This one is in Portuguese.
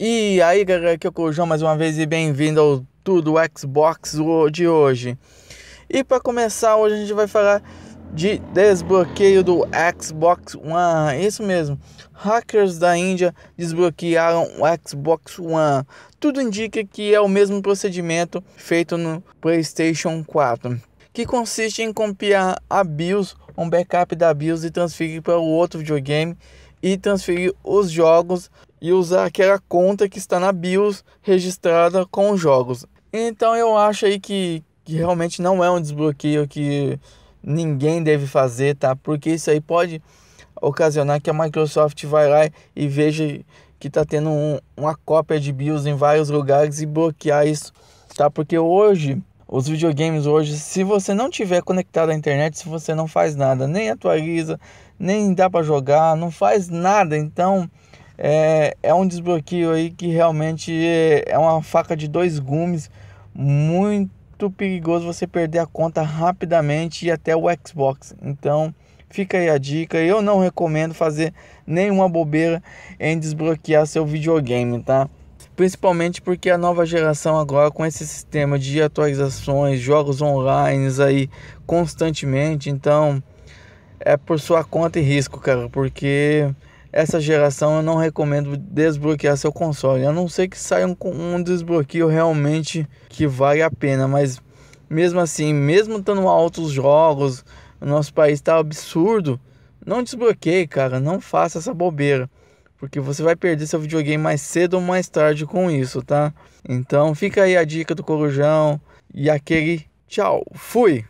E aí galera, aqui é o João mais uma vez e bem-vindo ao Tudo Xbox de hoje. E para começar, hoje a gente vai falar de desbloqueio do Xbox One. Isso mesmo, hackers da Índia desbloquearam o Xbox One. Tudo indica que é o mesmo procedimento feito no PlayStation 4, que consiste em copiar a BIOS, um backup da BIOS e transferir para o outro videogame e transferir os jogos e usar aquela conta que está na BIOS registrada com os jogos. Então eu acho aí que, que realmente não é um desbloqueio que ninguém deve fazer, tá? Porque isso aí pode ocasionar que a Microsoft vai lá e veja que está tendo um, uma cópia de BIOS em vários lugares e bloquear isso, tá? Porque hoje os videogames hoje, se você não tiver conectado à internet, se você não faz nada, nem atualiza, nem dá para jogar, não faz nada, então é, é um desbloqueio aí que realmente é, é uma faca de dois gumes, muito perigoso você perder a conta rapidamente e até o Xbox. Então fica aí a dica. Eu não recomendo fazer nenhuma bobeira em desbloquear seu videogame, tá? principalmente porque a nova geração agora com esse sistema de atualizações, jogos online aí constantemente, então é por sua conta e risco, cara, porque essa geração eu não recomendo desbloquear seu console, a não ser que saia um, um desbloqueio realmente que vale a pena, mas mesmo assim, mesmo estando altos jogos, o nosso país está absurdo, não desbloqueie, cara, não faça essa bobeira porque você vai perder seu videogame mais cedo ou mais tarde com isso, tá? Então fica aí a dica do Corujão e aquele tchau, fui!